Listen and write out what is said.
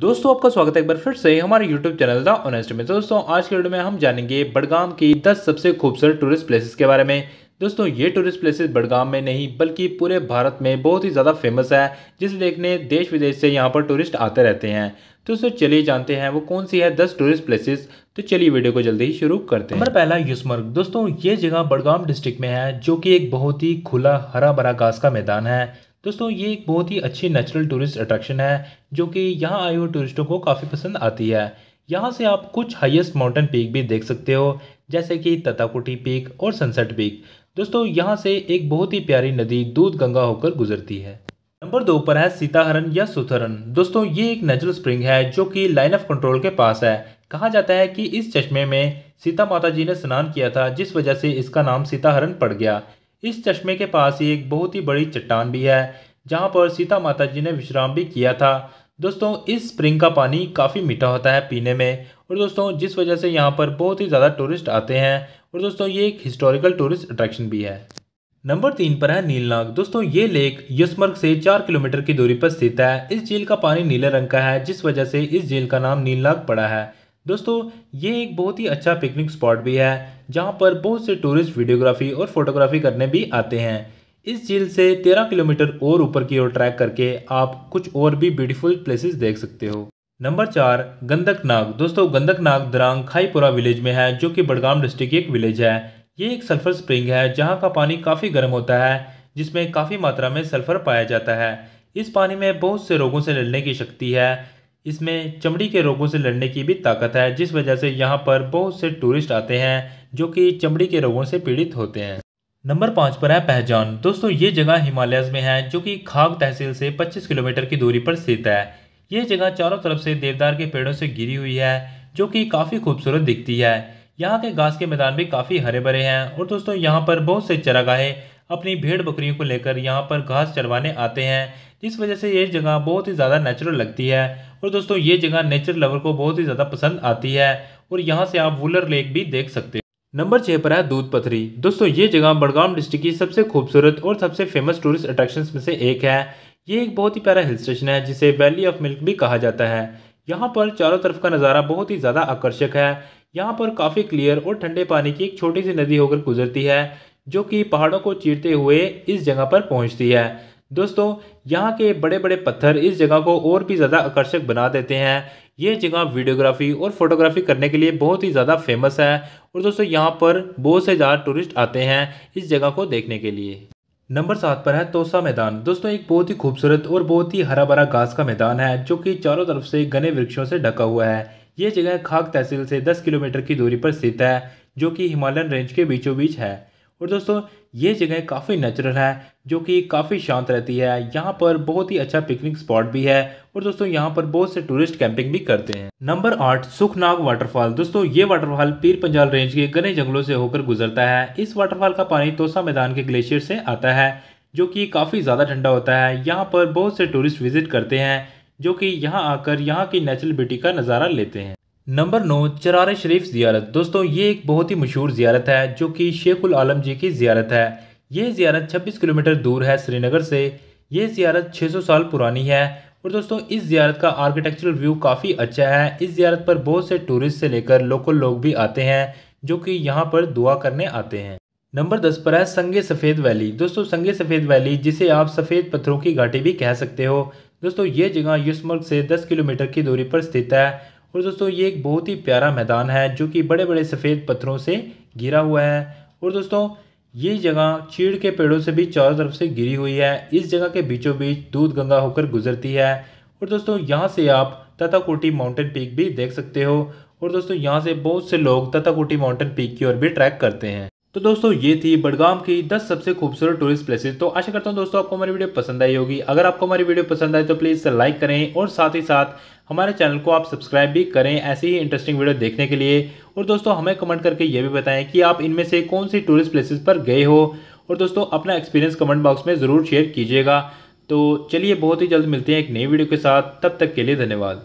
दोस्तों आपका स्वागत है एक बार फिर से हमारे YouTube चैनल द ऑनेस्ट में दोस्तों आज के वीडियो में हम जानेंगे बड़गाम की 10 सबसे खूबसूरत टूरिस्ट प्लेसेस के बारे में दोस्तों ये टूरिस्ट प्लेसेस बड़गाम में नहीं बल्कि पूरे भारत में बहुत ही ज़्यादा फेमस है जिसे देखने देश विदेश से यहाँ पर टूरिस्ट आते रहते हैं तो दोस्तों चलिए जानते हैं वो कौन सी है दस टूरिस्ट प्लेसेस तो चलिए वीडियो को जल्दी ही शुरू करते हैं पहला युसमर्ग दोस्तों ये जगह बड़गाम डिस्ट्रिक्ट में है जो कि एक बहुत ही खुला हरा भरा घास का मैदान है दोस्तों ये एक बहुत ही अच्छी नेचुरल टूरिस्ट अट्रैक्शन है जो कि यहाँ आए हुए टूरिस्टों को काफ़ी पसंद आती है यहाँ से आप कुछ हाईएस्ट माउंटेन पीक भी देख सकते हो जैसे कि तताकुटी पीक और सनसेट पीक दोस्तों यहाँ से एक बहुत ही प्यारी नदी दूध गंगा होकर गुजरती है नंबर दो पर है सीताहरण या सुथरन दोस्तों ये एक नेचुरल स्प्रिंग है जो कि लाइन ऑफ कंट्रोल के पास है कहा जाता है कि इस चश्मे में सीता माता जी ने स्नान किया था जिस वजह से इसका नाम सीताहरण पड़ गया इस चश्मे के पास ही एक बहुत ही बड़ी चट्टान भी है जहाँ पर सीता माता जी ने विश्राम भी किया था दोस्तों इस स्प्रिंग का पानी काफ़ी मीठा होता है पीने में और दोस्तों जिस वजह से यहाँ पर बहुत ही ज़्यादा टूरिस्ट आते हैं और दोस्तों ये एक हिस्टोरिकल टूरिस्ट अट्रैक्शन भी है नंबर तीन पर है नीलनाग दोस्तों ये लेक यशमर्ग से चार किलोमीटर की दूरी पर स्थित है इस झील का पानी नीले रंग का है जिस वजह से इस झील का नाम नीलनाग पड़ा है दोस्तों ये एक बहुत ही अच्छा पिकनिक स्पॉट भी है जहाँ पर बहुत से टूरिस्ट वीडियोग्राफी और फोटोग्राफी करने भी आते हैं इस झील से तेरह किलोमीटर और ऊपर की ओर ट्रैक करके आप कुछ और भी ब्यूटीफुल प्लेसेस देख सकते हो नंबर चार गंदक नाग दोस्तों गंदक नाग दरांग खाईपुरा विलेज में है जो कि बड़गाम डिस्ट्रिक्ट की एक विलेज है ये एक सल्फर स्प्रिंग है जहाँ का पानी काफ़ी गर्म होता है जिसमें काफ़ी मात्रा में सल्फर पाया जाता है इस पानी में बहुत से रोगों से लड़ने की शक्ति है इसमें चमड़ी के रोगों से लड़ने की भी ताकत है जिस वजह से यहाँ पर बहुत से टूरिस्ट आते हैं जो कि चमड़ी के रोगों से पीड़ित होते हैं नंबर पाँच पर है पहचान दोस्तों ये जगह हिमालयस में है जो कि खाग तहसील से 25 किलोमीटर की दूरी पर स्थित है ये जगह चारों तरफ से देवदार के पेड़ों से घिरी हुई है जो कि काफ़ी खूबसूरत दिखती है यहाँ के घास के मैदान भी काफ़ी हरे भरे हैं और दोस्तों यहाँ पर बहुत से चरागाहें अपनी भेड़ बकरियों को लेकर यहाँ पर घास चरवाने आते हैं जिस वजह से ये जगह बहुत ही ज़्यादा नेचुरल लगती है और दोस्तों ये जगह नेचर लवर को बहुत ही ज़्यादा पसंद आती है और यहाँ से आप वुलर लेक भी देख सकते हैं नंबर छः पर है दूध पथरी दोस्तों ये जगह बड़गाम डिस्ट्रिक्ट की सबसे खूबसूरत और सबसे फेमस टूरिस्ट अट्रैक्शन में से एक है ये एक बहुत ही प्यारा हिल स्टेशन है जिसे वैली ऑफ मिल्क भी कहा जाता है यहाँ पर चारों तरफ का नज़ारा बहुत ही ज़्यादा आकर्षक है यहाँ पर काफ़ी क्लियर और ठंडे पानी की एक छोटी सी नदी होकर गुजरती है जो कि पहाड़ों को चीरते हुए इस जगह पर पहुंचती है दोस्तों यहाँ के बड़े बड़े पत्थर इस जगह को और भी ज़्यादा आकर्षक बना देते हैं ये जगह वीडियोग्राफी और फोटोग्राफी करने के लिए बहुत ही ज़्यादा फेमस है और दोस्तों यहाँ पर बहुत से ज़्यादा टूरिस्ट आते हैं इस जगह को देखने के लिए नंबर सात पर है तोसा मैदान दोस्तों एक बहुत ही खूबसूरत और बहुत ही हरा भरा घास का मैदान है जो कि चारों तरफ से घने वृक्षों से ढका हुआ है ये जगह खाक तहसील से दस किलोमीटर की दूरी पर स्थित है जो कि हिमालयन रेंज के बीचों बीच है और दोस्तों ये जगह काफ़ी नेचुरल है जो कि काफ़ी शांत रहती है यहाँ पर बहुत ही अच्छा पिकनिक स्पॉट भी है और दोस्तों यहाँ पर बहुत से टूरिस्ट कैंपिंग भी करते हैं नंबर आठ सुखनाग वाटरफॉल दोस्तों ये वाटरफॉल पीर पंजाल रेंज के घने जंगलों से होकर गुजरता है इस वाटरफॉल का पानी तोसा मैदान के ग्लेशियर से आता है जो कि काफ़ी ज़्यादा ठंडा होता है यहाँ पर बहुत से टूरिस्ट विजिट करते हैं जो कि यहाँ आकर यहाँ की नेचुरल ब्यूटी का नज़ारा लेते हैं नंबर नौ चरार शरीफ ज़ियारत दोस्तों ये एक बहुत ही मशहूर ज़ियारत है जो कि शेखुल आलम जी की ज़ियारत है ये ज़ियारत 26 किलोमीटर दूर है श्रीनगर से ये ज़ियारत 600 साल पुरानी है और दोस्तों इस ज़ियारत का आर्किटेक्चरल व्यू काफ़ी अच्छा है इस ज़ियारत पर बहुत से टूरिस्ट से लेकर लोकल लोग भी आते हैं जो कि यहाँ पर दुआ करने आते हैं नंबर दस पर है संगे सफ़ेद वैली दोस्तों संगे सफ़ेद वैली जिसे आप सफ़ेद पत्थरों की घाटी भी कह सकते हो दोस्तों ये जगह युसमर्ग से दस किलोमीटर की दूरी पर स्थित है और दोस्तों ये एक बहुत ही प्यारा मैदान है जो कि बड़े बड़े सफ़ेद पत्थरों से घिरा हुआ है और दोस्तों ये जगह चीड़ के पेड़ों से भी चारों तरफ से घिरी हुई है इस जगह के बीचों बीच दूध गंगा होकर गुजरती है और दोस्तों यहाँ से आप तताकोटी माउंटेन पीक भी देख सकते हो और दोस्तों यहाँ से बहुत से लोग तताकोटी माउंटेन पीक की ओर भी ट्रैक करते हैं तो दोस्तों ये थी बड़गाम की 10 सबसे खूबसूरत टूरिस्ट प्लेसेस तो आशा करता हूँ दोस्तों आपको हमारी वीडियो पसंद आई होगी अगर आपको हमारी वीडियो पसंद आए तो प्लीज़ लाइक करें और साथ ही साथ हमारे चैनल को आप सब्सक्राइब भी करें ऐसी ही इंटरेस्टिंग वीडियो देखने के लिए और दोस्तों हमें कमेंट करके ये भी बताएं कि आप इनमें से कौन सी टूरिस्ट प्लेसेस पर गए हो और दोस्तों अपना एक्सपीरियंस कमेंट बॉक्स में ज़रूर शेयर कीजिएगा तो चलिए बहुत ही जल्द मिलते हैं एक नई वीडियो के साथ तब तक के लिए धन्यवाद